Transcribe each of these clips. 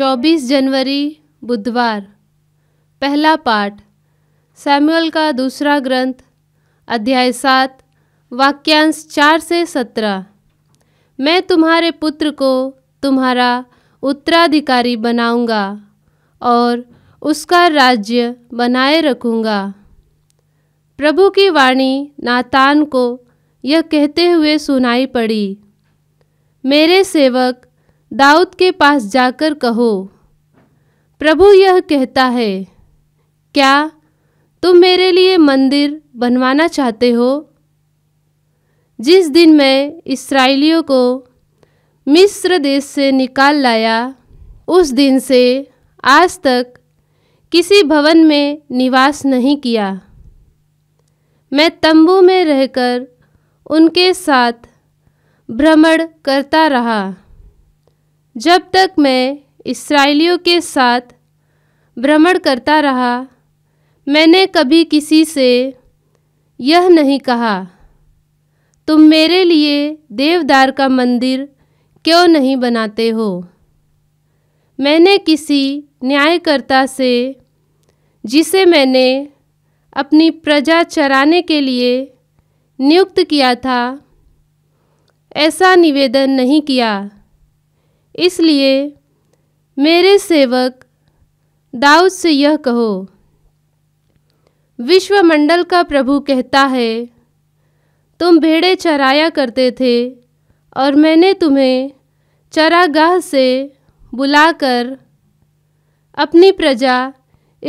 24 जनवरी बुधवार पहला पाठ सैमुअल का दूसरा ग्रंथ अध्याय सात वाक्यांश चार से सत्रह मैं तुम्हारे पुत्र को तुम्हारा उत्तराधिकारी बनाऊंगा और उसका राज्य बनाए रखूंगा प्रभु की वाणी नातान को यह कहते हुए सुनाई पड़ी मेरे सेवक दाऊद के पास जाकर कहो प्रभु यह कहता है क्या तुम मेरे लिए मंदिर बनवाना चाहते हो जिस दिन मैं इसराइलियों को मिस्र देश से निकाल लाया उस दिन से आज तक किसी भवन में निवास नहीं किया मैं तंबू में रहकर उनके साथ भ्रमण करता रहा जब तक मैं इसराइलियों के साथ भ्रमण करता रहा मैंने कभी किसी से यह नहीं कहा तुम मेरे लिए देवदार का मंदिर क्यों नहीं बनाते हो मैंने किसी न्यायकर्ता से जिसे मैंने अपनी प्रजा चराने के लिए नियुक्त किया था ऐसा निवेदन नहीं किया इसलिए मेरे सेवक दाऊद से यह कहो विश्वमंडल का प्रभु कहता है तुम भेड़े चराया करते थे और मैंने तुम्हें चरागाह से बुलाकर अपनी प्रजा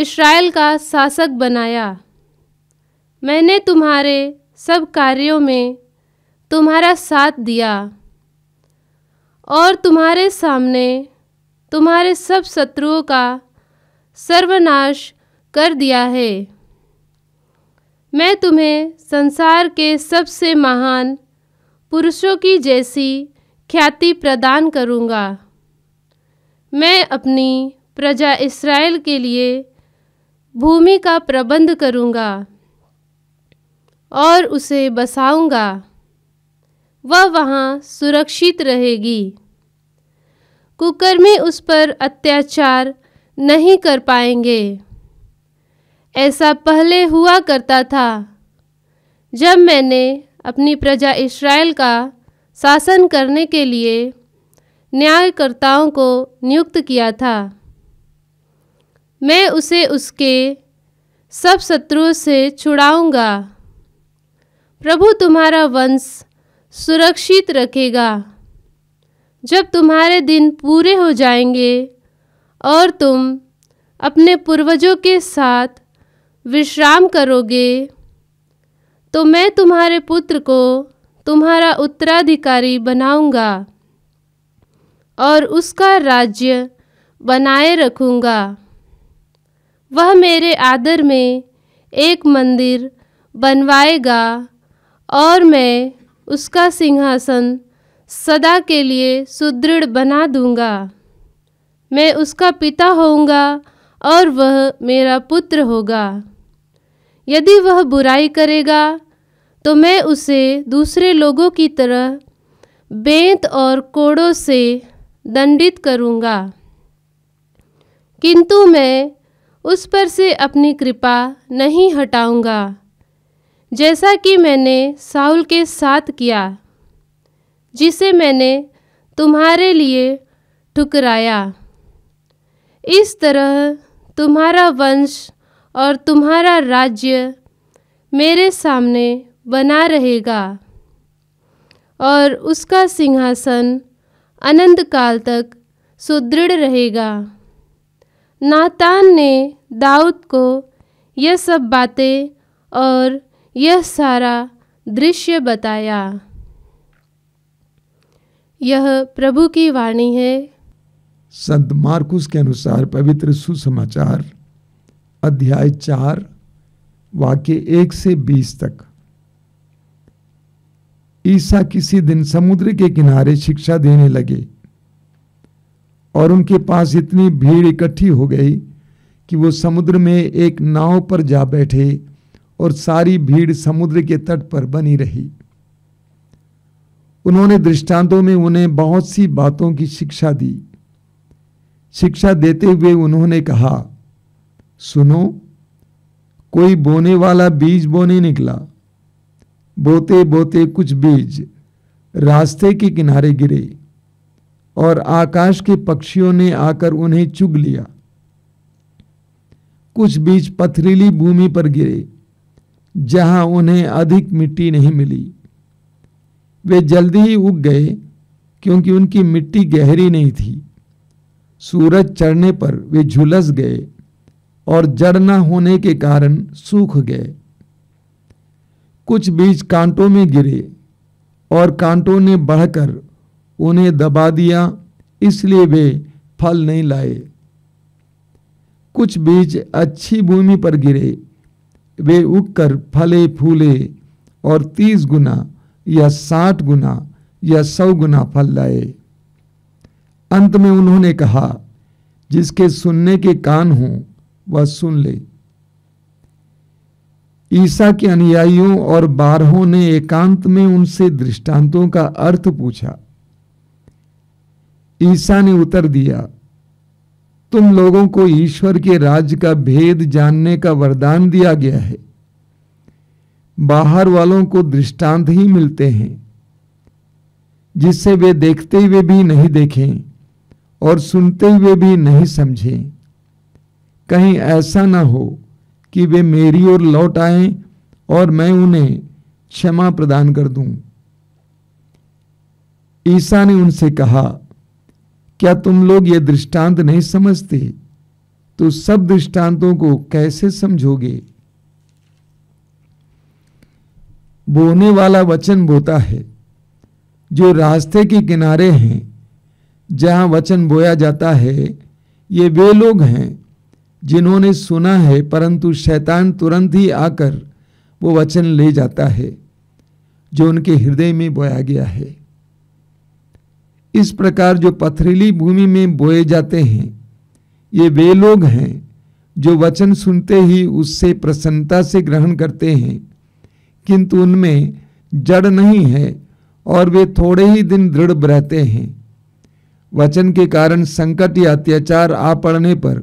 इसराइल का शासक बनाया मैंने तुम्हारे सब कार्यों में तुम्हारा साथ दिया और तुम्हारे सामने तुम्हारे सब शत्रुओं का सर्वनाश कर दिया है मैं तुम्हें संसार के सबसे महान पुरुषों की जैसी ख्याति प्रदान करूँगा मैं अपनी प्रजा इसराइल के लिए भूमि का प्रबंध करूँगा और उसे बसाऊँगा वह वहाँ सुरक्षित रहेगी कुकर्मी उस पर अत्याचार नहीं कर पाएंगे ऐसा पहले हुआ करता था जब मैंने अपनी प्रजा इसराइल का शासन करने के लिए न्यायकर्ताओं को नियुक्त किया था मैं उसे उसके सब शत्रुओं से छुड़ाऊंगा प्रभु तुम्हारा वंश सुरक्षित रखेगा जब तुम्हारे दिन पूरे हो जाएंगे और तुम अपने पूर्वजों के साथ विश्राम करोगे तो मैं तुम्हारे पुत्र को तुम्हारा उत्तराधिकारी बनाऊंगा और उसका राज्य बनाए रखूंगा वह मेरे आदर में एक मंदिर बनवाएगा और मैं उसका सिंहासन सदा के लिए सुदृढ़ बना दूंगा मैं उसका पिता होऊंगा और वह मेरा पुत्र होगा यदि वह बुराई करेगा तो मैं उसे दूसरे लोगों की तरह बेंत और कोड़ों से दंडित करूँगा किंतु मैं उस पर से अपनी कृपा नहीं हटाऊँगा जैसा कि मैंने साउल के साथ किया जिसे मैंने तुम्हारे लिए ठुकराया इस तरह तुम्हारा वंश और तुम्हारा राज्य मेरे सामने बना रहेगा और उसका सिंहासन अनंत काल तक सुदृढ़ रहेगा नातान ने दाऊद को यह सब बातें और यह सारा दृश्य बताया यह प्रभु की वाणी है संत मार्कुस के अनुसार पवित्र सुसमाचार अध्याय चार वाक्य एक से बीस तक ईसा किसी दिन समुद्र के किनारे शिक्षा देने लगे और उनके पास इतनी भीड़ इकट्ठी हो गई कि वो समुद्र में एक नाव पर जा बैठे और सारी भीड़ समुद्र के तट पर बनी रही उन्होंने दृष्टांतों में उन्हें बहुत सी बातों की शिक्षा दी शिक्षा देते हुए उन्होंने कहा सुनो कोई बोने वाला बीज बोने निकला बोते बोते कुछ बीज रास्ते के किनारे गिरे और आकाश के पक्षियों ने आकर उन्हें चुग लिया कुछ बीज पथरीली भूमि पर गिरे जहां उन्हें अधिक मिट्टी नहीं मिली वे जल्दी ही उग गए क्योंकि उनकी मिट्टी गहरी नहीं थी सूरज चढ़ने पर वे झुलस गए और जड़ न होने के कारण सूख गए कुछ बीज कांटों में गिरे और कांटों ने बढ़कर उन्हें दबा दिया इसलिए वे फल नहीं लाए कुछ बीज अच्छी भूमि पर गिरे वे उगकर फले फूले और तीस गुना या साठ गुना या सौ गुना फल लाए अंत में उन्होंने कहा जिसके सुनने के कान हों वह सुन ले ईसा के अनुयायियों और बारहों ने एकांत में उनसे दृष्टांतों का अर्थ पूछा ईसा ने उत्तर दिया तुम लोगों को ईश्वर के राज्य का भेद जानने का वरदान दिया गया है बाहर वालों को दृष्टांत ही मिलते हैं जिससे वे देखते हुए भी नहीं देखें और सुनते हुए भी नहीं समझें कहीं ऐसा ना हो कि वे मेरी ओर लौट आएं और मैं उन्हें क्षमा प्रदान कर दूं। ईसा ने उनसे कहा क्या तुम लोग ये दृष्टांत नहीं समझते तो सब दृष्टांतों को कैसे समझोगे बोने वाला वचन बोता है जो रास्ते के किनारे हैं जहाँ वचन बोया जाता है ये वे लोग हैं जिन्होंने सुना है परंतु शैतान तुरंत ही आकर वो वचन ले जाता है जो उनके हृदय में बोया गया है इस प्रकार जो पथरीली भूमि में बोए जाते हैं ये वे लोग हैं जो वचन सुनते ही उससे प्रसन्नता से ग्रहण करते हैं किंतु उनमें जड़ नहीं है और वे थोड़े ही दिन दृढ़ रहते हैं वचन के कारण संकट या अत्याचार आ पड़ने पर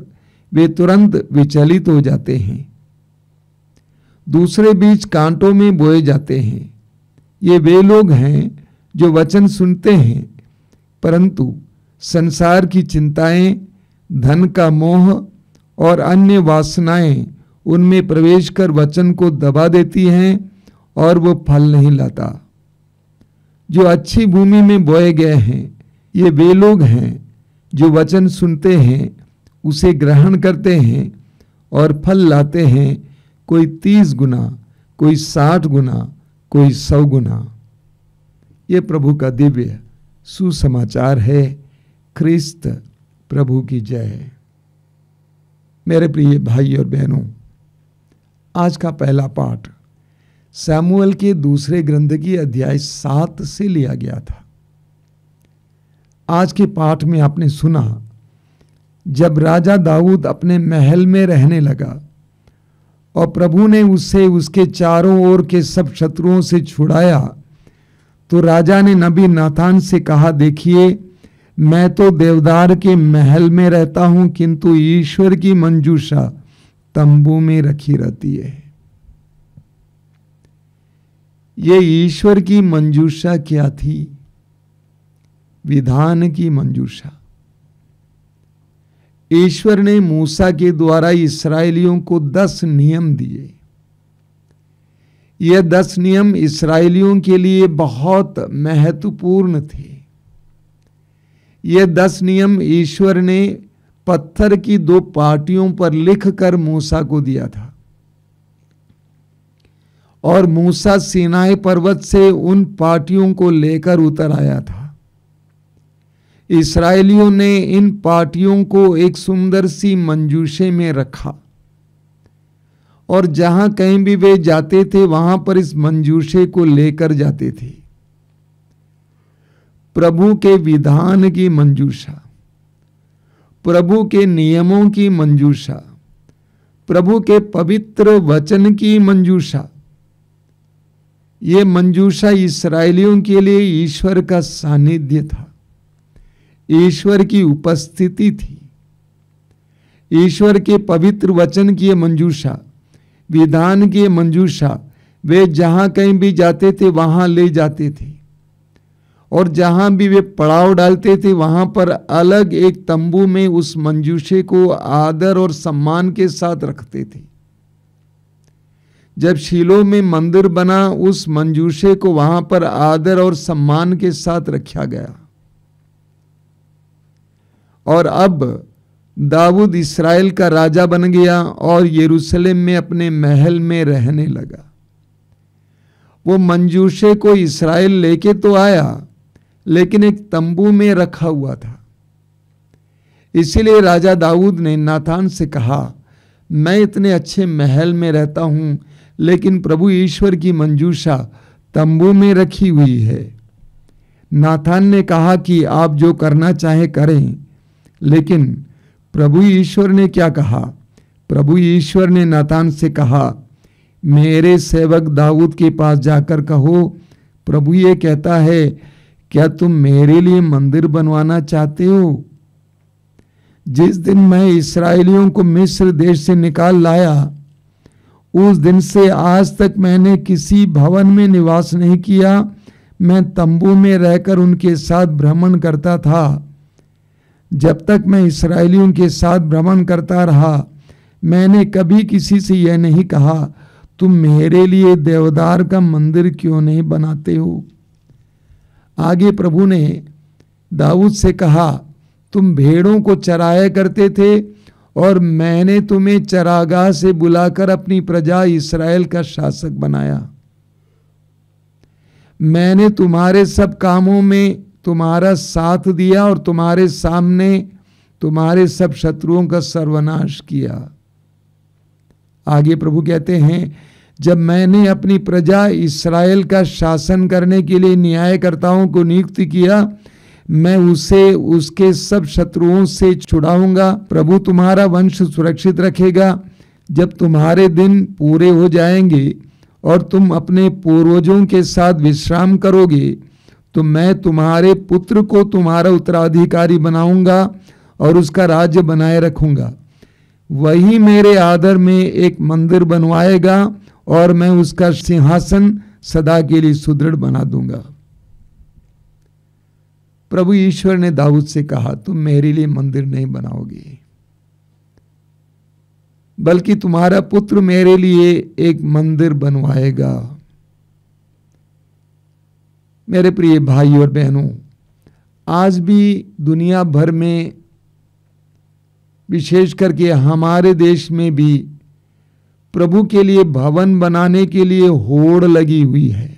वे तुरंत विचलित हो जाते हैं दूसरे बीज कांटों में बोए जाते हैं ये वे लोग हैं जो वचन सुनते हैं परंतु संसार की चिंताएं धन का मोह और अन्य वासनाएं उनमें प्रवेश कर वचन को दबा देती हैं और वो फल नहीं लाता जो अच्छी भूमि में बोए गए हैं ये वे लोग हैं जो वचन सुनते हैं उसे ग्रहण करते हैं और फल लाते हैं कोई तीस गुना कोई साठ गुना कोई सौ गुना ये प्रभु का दिव्य सुसमाचार है ख्रिस्त प्रभु की जय मेरे प्रिय भाई और बहनों आज का पहला पाठ सैमुअल के दूसरे ग्रंथ की अध्याय सात से लिया गया था आज के पाठ में आपने सुना जब राजा दाऊद अपने महल में रहने लगा और प्रभु ने उसे उसके चारों ओर के सब शत्रुओं से छुड़ाया तो राजा ने नबी नाथान से कहा देखिए मैं तो देवदार के महल में रहता हूं किंतु ईश्वर की मंजूषा तंबू में रखी रहती है ये ईश्वर की मंजूषा क्या थी विधान की मंजूषा ईश्वर ने मूसा के द्वारा इसराइलियों को दस नियम दिए ये दस नियम इसराइलियों के लिए बहुत महत्वपूर्ण थे ये दस नियम ईश्वर ने पत्थर की दो पार्टियों पर लिख कर मूसा को दिया था और मूसा सीनाई पर्वत से उन पार्टियों को लेकर उतर आया था इसराइलियों ने इन पार्टियों को एक सुंदर सी मंजूशे में रखा और जहां कहीं भी वे जाते थे वहां पर इस मंजूशे को लेकर जाते थे प्रभु के विधान की मंजूषा प्रभु के नियमों की मंजूषा प्रभु के पवित्र वचन की मंजूषा ये मंजूषा इसराइलियों के लिए ईश्वर का सानिध्य था ईश्वर की उपस्थिति थी ईश्वर के पवित्र वचन की मंजूषा विधान की मंजूषा वे जहाँ कहीं भी जाते थे वहाँ ले जाते थे और जहाँ भी वे पड़ाव डालते थे वहाँ पर अलग एक तंबू में उस मंजूषे को आदर और सम्मान के साथ रखते थे जब शिलो में मंदिर बना उस मंजूषे को वहां पर आदर और सम्मान के साथ रखा गया और अब दाऊद इसराइल का राजा बन गया और यरूशलेम में अपने महल में रहने लगा वो मंजूषे को इसराइल लेके तो आया लेकिन एक तंबू में रखा हुआ था इसीलिए राजा दाऊद ने नाथान से कहा मैं इतने अच्छे महल में रहता हूं लेकिन प्रभु ईश्वर की मंजूषा तंबू में रखी हुई है नाथान ने कहा कि आप जो करना चाहे करें लेकिन प्रभु ईश्वर ने क्या कहा प्रभु ईश्वर ने नाथान से कहा मेरे सेवक दाऊद के पास जाकर कहो प्रभु ये कहता है क्या तुम मेरे लिए मंदिर बनवाना चाहते हो जिस दिन मैं इसराइलियों को मिस्र देश से निकाल लाया उस दिन से आज तक मैंने किसी भवन में निवास नहीं किया मैं तंबू में रहकर उनके साथ भ्रमण करता था जब तक मैं इसराइलियों के साथ भ्रमण करता रहा मैंने कभी किसी से यह नहीं कहा तुम मेरे लिए देवदार का मंदिर क्यों नहीं बनाते हो आगे प्रभु ने दाऊद से कहा तुम भेड़ों को चराया करते थे और मैंने तुम्हें चरागाह से बुलाकर अपनी प्रजा इसराइल का शासक बनाया मैंने तुम्हारे सब कामों में तुम्हारा साथ दिया और तुम्हारे सामने तुम्हारे सब शत्रुओं का सर्वनाश किया आगे प्रभु कहते हैं जब मैंने अपनी प्रजा इसराइल का शासन करने के लिए न्यायकर्ताओं को नियुक्त किया मैं उसे उसके सब शत्रुओं से छुड़ाऊंगा प्रभु तुम्हारा वंश सुरक्षित रखेगा जब तुम्हारे दिन पूरे हो जाएंगे और तुम अपने पूर्वजों के साथ विश्राम करोगे तो मैं तुम्हारे पुत्र को तुम्हारा उत्तराधिकारी बनाऊंगा और उसका राज्य बनाए रखूंगा वही मेरे आदर में एक मंदिर बनवाएगा और मैं उसका सिंहासन सदा के लिए सुदृढ़ बना दूंगा प्रभु ईश्वर ने दाऊद से कहा तुम मेरे लिए मंदिर नहीं बनाओगे बल्कि तुम्हारा पुत्र मेरे लिए एक मंदिर बनवाएगा मेरे प्रिय भाई और बहनों आज भी दुनिया भर में विशेष करके हमारे देश में भी प्रभु के लिए भवन बनाने के लिए होड़ लगी हुई है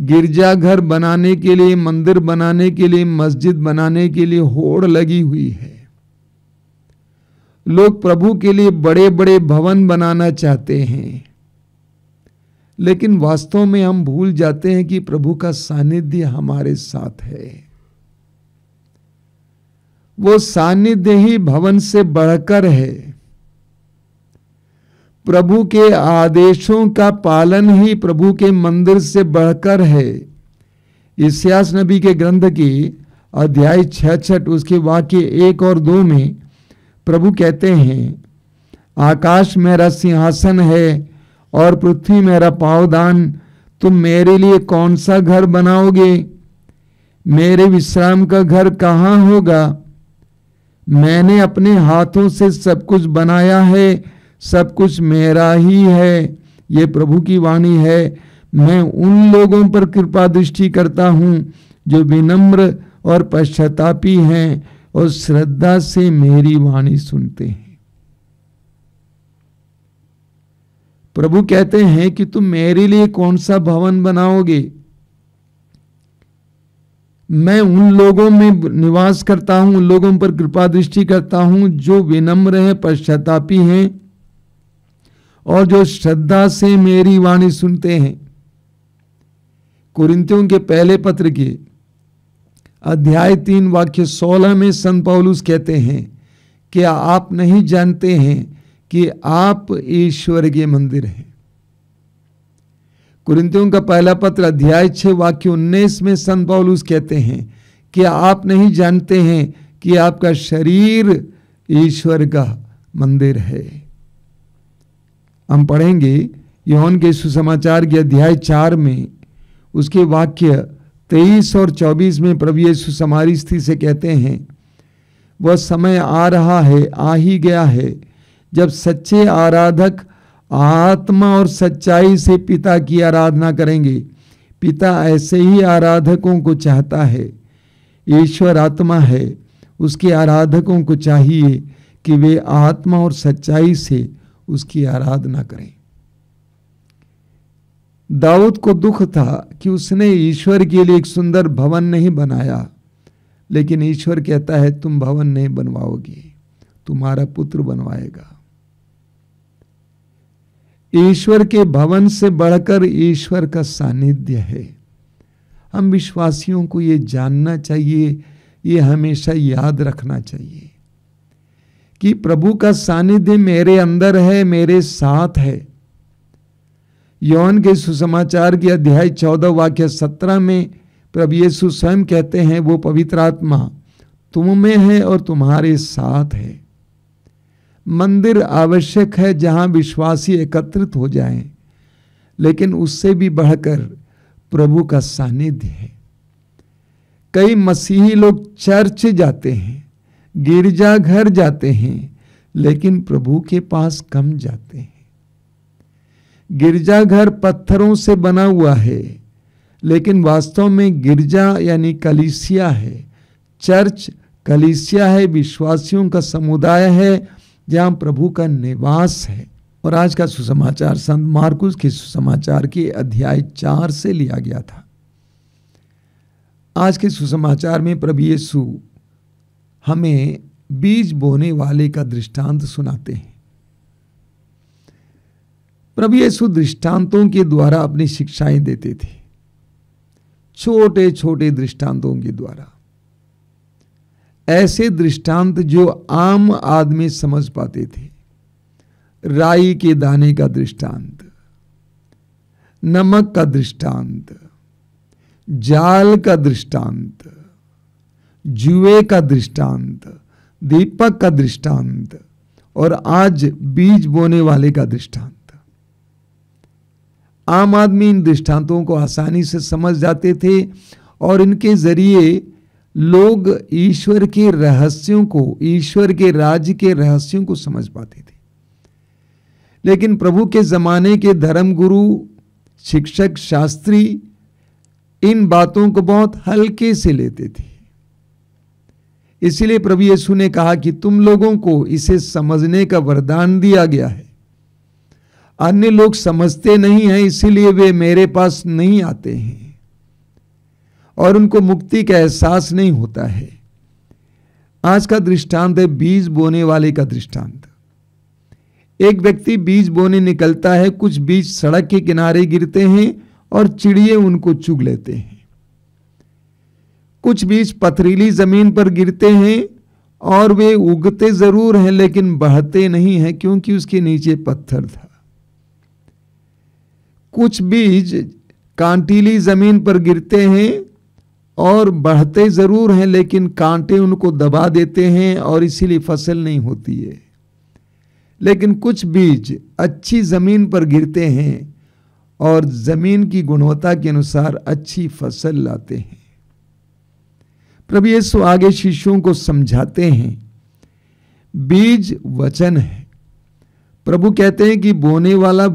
गिरजाघर बनाने के लिए मंदिर बनाने के लिए मस्जिद बनाने के लिए होड़ लगी हुई है लोग प्रभु के लिए बड़े बड़े भवन बनाना चाहते हैं लेकिन वास्तव में हम भूल जाते हैं कि प्रभु का सानिध्य हमारे साथ है वो सानिध्य ही भवन से बढ़कर है प्रभु के आदेशों का पालन ही प्रभु के मंदिर से बढ़कर है इस नबी के ग्रंथ की अध्याय छठ उसके वाक्य एक और दो में प्रभु कहते हैं आकाश मेरा सिंहासन है और पृथ्वी मेरा पावदान तुम मेरे लिए कौन सा घर बनाओगे मेरे विश्राम का घर कहाँ होगा मैंने अपने हाथों से सब कुछ बनाया है सब कुछ मेरा ही है ये प्रभु की वाणी है मैं उन लोगों पर कृपा दृष्टि करता हूँ जो विनम्र और पश्चातापी हैं और श्रद्धा से मेरी वाणी सुनते हैं प्रभु कहते हैं कि तुम मेरे लिए कौन सा भवन बनाओगे मैं उन लोगों में निवास करता हूं उन लोगों पर कृपा दृष्टि करता हूं जो विनम्र हैं पश्चातापी हैं और जो श्रद्धा से मेरी वाणी सुनते हैं कुरिंतियों के पहले पत्र के अध्याय तीन वाक्य सोलह में संत पौलुस कहते हैं कि आप नहीं जानते हैं कि आप ईश्वर के मंदिर हैं कुरिंतियों का पहला पत्र अध्याय छः वाक्य उन्नीस में संत पौलुस कहते हैं कि आप नहीं जानते हैं कि आपका शरीर ईश्वर का मंदिर है हम पढ़ेंगे यौन के सुसमाचार के अध्याय चार में उसके वाक्य तेईस और चौबीस में प्रभु ये सुसमारी स्थिति से कहते हैं वह समय आ रहा है आ ही गया है जब सच्चे आराधक आत्मा और सच्चाई से पिता की आराधना करेंगे पिता ऐसे ही आराधकों को चाहता है ईश्वर आत्मा है उसके आराधकों को चाहिए कि वे आत्मा और सच्चाई से उसकी आराधना करें दाऊद को दुख था कि उसने ईश्वर के लिए एक सुंदर भवन नहीं बनाया लेकिन ईश्वर कहता है तुम भवन नहीं बनवाओगे तुम्हारा पुत्र बनवाएगा ईश्वर के भवन से बढ़कर ईश्वर का सानिध्य है हम विश्वासियों को ये जानना चाहिए ये हमेशा याद रखना चाहिए कि प्रभु का सानिध्य मेरे अंदर है मेरे साथ है यौन के सुसमाचार के अध्याय चौदह वाक्य सत्रह में प्रभु येसु स्वयं कहते हैं वो पवित्र आत्मा तुम में है और तुम्हारे साथ है मंदिर आवश्यक है जहां विश्वासी एकत्रित हो जाएं, लेकिन उससे भी बढ़कर प्रभु का सानिध्य है कई मसीही लोग चर्च जाते हैं गिरजा घर जाते हैं लेकिन प्रभु के पास कम जाते हैं गिरजाघर पत्थरों से बना हुआ है लेकिन वास्तव में गिरजा यानी कलिसिया है चर्च कलिसिया है विश्वासियों का समुदाय है जहाँ प्रभु का निवास है और आज का सुसमाचार संत मार्कुस के सुसमाचार के अध्याय चार से लिया गया था आज के सुसमाचार में प्रभु यीशु हमें बीज बोने वाले का दृष्टांत सुनाते हैं प्रभु यीशु दृष्टांतों के द्वारा अपनी शिक्षाएं देते थे छोटे छोटे दृष्टांतों के द्वारा ऐसे दृष्टांत जो आम आदमी समझ पाते थे राई के दाने का दृष्टांत नमक का दृष्टांत जाल का दृष्टांत जुए का दृष्टांत दीपक का दृष्टांत और आज बीज बोने वाले का दृष्टांत आम आदमी इन दृष्टांतों को आसानी से समझ जाते थे और इनके जरिए लोग ईश्वर के रहस्यों को ईश्वर के राज्य के रहस्यों को समझ पाते थे लेकिन प्रभु के ज़माने के धर्मगुरु शिक्षक शास्त्री इन बातों को बहुत हल्के से लेते थे इसलिए प्रभु यीशु ने कहा कि तुम लोगों को इसे समझने का वरदान दिया गया है अन्य लोग समझते नहीं हैं इसीलिए वे मेरे पास नहीं आते हैं और उनको मुक्ति का एहसास नहीं होता है आज का दृष्टांत है बीज बोने वाले का दृष्टांत एक व्यक्ति बीज बोने निकलता है कुछ बीज सड़क के किनारे गिरते हैं और चिड़िए उनको चुग लेते हैं कुछ बीज पथरीली ज़मीन पर गिरते हैं और वे उगते ज़रूर हैं लेकिन बढ़ते नहीं हैं क्योंकि उसके नीचे पत्थर था कुछ बीज कांटीली ज़मीन पर गिरते हैं और बढ़ते ज़रूर हैं लेकिन कांटे उनको दबा देते हैं और इसीलिए फसल नहीं होती है लेकिन कुछ बीज अच्छी ज़मीन पर गिरते हैं और ज़मीन की गुणवत्ता के अनुसार अच्छी फसल लाते हैं प्रभु यीशु आगे शिष्यों को समझाते हैं बीज वचन है प्रभु कहते हैं कि बोने वाला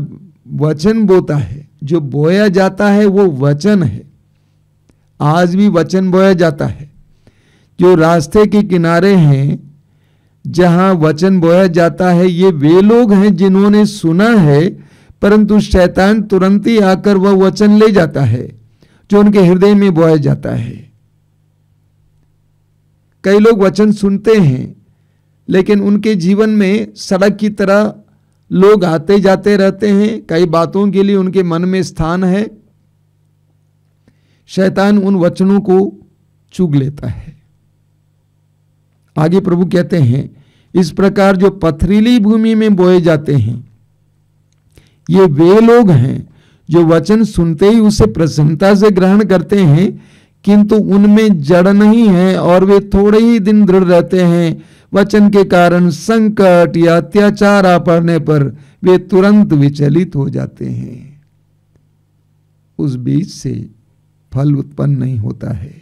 वचन बोता है जो बोया जाता है वो वचन है आज भी वचन बोया जाता है जो रास्ते के किनारे हैं जहां वचन बोया जाता है ये वे लोग हैं जिन्होंने सुना है परंतु शैतान तुरंत ही आकर वह वचन ले जाता है जो उनके हृदय में बोया जाता है कई लोग वचन सुनते हैं लेकिन उनके जीवन में सड़क की तरह लोग आते जाते रहते हैं कई बातों के लिए उनके मन में स्थान है शैतान उन वचनों को चुग लेता है आगे प्रभु कहते हैं इस प्रकार जो पथरीली भूमि में बोए जाते हैं ये वे लोग हैं जो वचन सुनते ही उसे प्रसन्नता से ग्रहण करते हैं किंतु उनमें जड़ नहीं है और वे थोड़े ही दिन दृढ़ रहते हैं वचन के कारण संकट या अत्याचार आ पड़ने पर वे तुरंत विचलित हो जाते हैं उस बीज से फल उत्पन्न नहीं होता है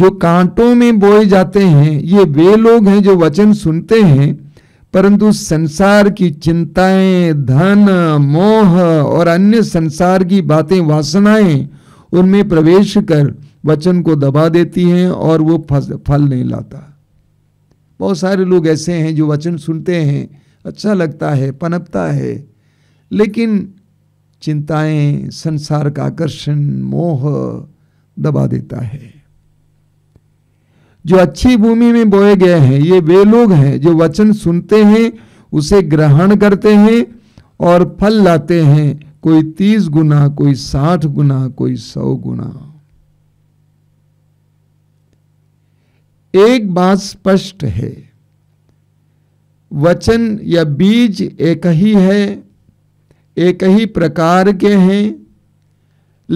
जो कांटों में बोए जाते हैं ये वे लोग हैं जो वचन सुनते हैं परंतु संसार की चिंताएं धन मोह और अन्य संसार की बातें वासनाएं उनमें प्रवेश कर वचन को दबा देती हैं और वो फल नहीं लाता बहुत सारे लोग ऐसे हैं जो वचन सुनते हैं अच्छा लगता है पनपता है लेकिन चिंताएं संसार का आकर्षण मोह दबा देता है जो अच्छी भूमि में बोए गए हैं ये वे लोग हैं जो वचन सुनते हैं उसे ग्रहण करते हैं और फल लाते हैं कोई तीस गुना कोई साठ गुना कोई सौ गुना एक बात स्पष्ट है वचन या बीज एक ही है एक ही प्रकार के हैं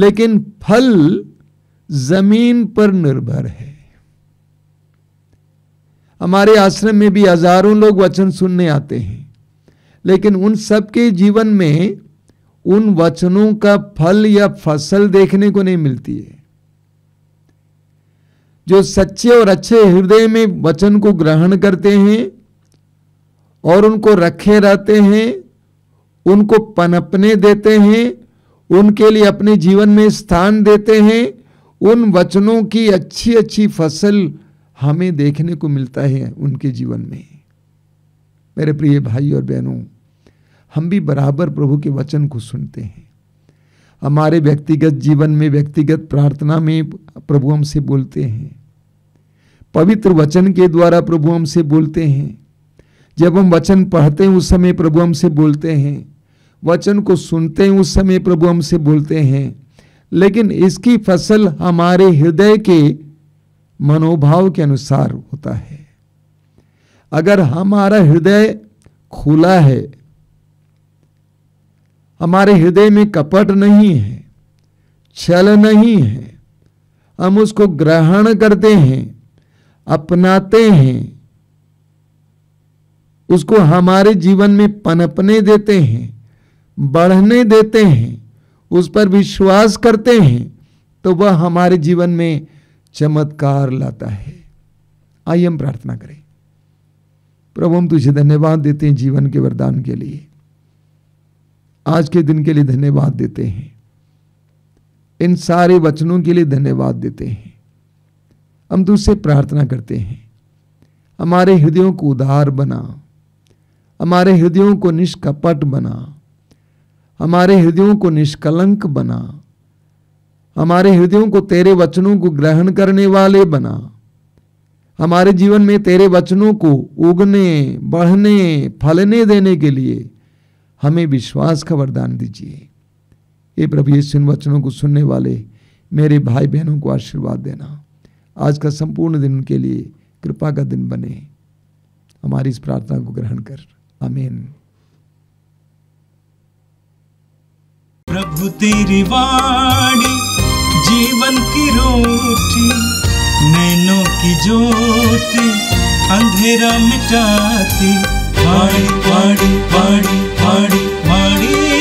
लेकिन फल जमीन पर निर्भर है हमारे आश्रम में भी हजारों लोग वचन सुनने आते हैं लेकिन उन सबके जीवन में उन वचनों का फल या फसल देखने को नहीं मिलती है जो सच्चे और अच्छे हृदय में वचन को ग्रहण करते हैं और उनको रखे रहते हैं उनको पनपने देते हैं उनके लिए अपने जीवन में स्थान देते हैं उन वचनों की अच्छी अच्छी फसल हमें देखने को मिलता है उनके जीवन में मेरे प्रिय भाई और बहनों हम भी बराबर प्रभु के वचन को सुनते हैं हमारे व्यक्तिगत जीवन में व्यक्तिगत प्रार्थना में प्रभु हमसे बोलते हैं पवित्र वचन के द्वारा प्रभु हमसे बोलते हैं जब हम वचन पढ़ते हैं उस समय प्रभु हमसे बोलते हैं वचन को सुनते हैं उस समय प्रभु हमसे बोलते हैं लेकिन इसकी फसल हमारे हृदय के मनोभाव के अनुसार होता है अगर हमारा हृदय खुला है हमारे हृदय में कपट नहीं है छल नहीं है हम उसको ग्रहण करते हैं अपनाते हैं उसको हमारे जीवन में पनपने देते हैं बढ़ने देते हैं उस पर विश्वास करते हैं तो वह हमारे जीवन में चमत्कार लाता है आइए हम प्रार्थना करें प्रभु हम तुझे धन्यवाद देते हैं जीवन के वरदान के लिए आज के दिन के लिए धन्यवाद देते हैं इन सारे वचनों के लिए धन्यवाद देते हैं हम तुझसे तो प्रार्थना करते हैं हमारे हृदयों को उदार बना हमारे हृदयों को निष्कपट बना हमारे हृदयों को निष्कलंक बना हमारे हृदयों को तेरे वचनों को ग्रहण करने वाले बना हमारे जीवन में तेरे वचनों को उगने बढ़ने फलने देने के लिए हमें विश्वास का वरदान दीजिए ये प्रभु ये सुन वचनों को सुनने वाले मेरे भाई बहनों को आशीर्वाद देना आज का संपूर्ण दिन उनके लिए कृपा का दिन बने हमारी इस प्रार्थना को ग्रहण कर अमीन प्रभु तेरी वाणी जीवन की रोटी नैनों की ज्योति अंधेरा मिटाती பாடி பாடி பாடி பாடி பாடி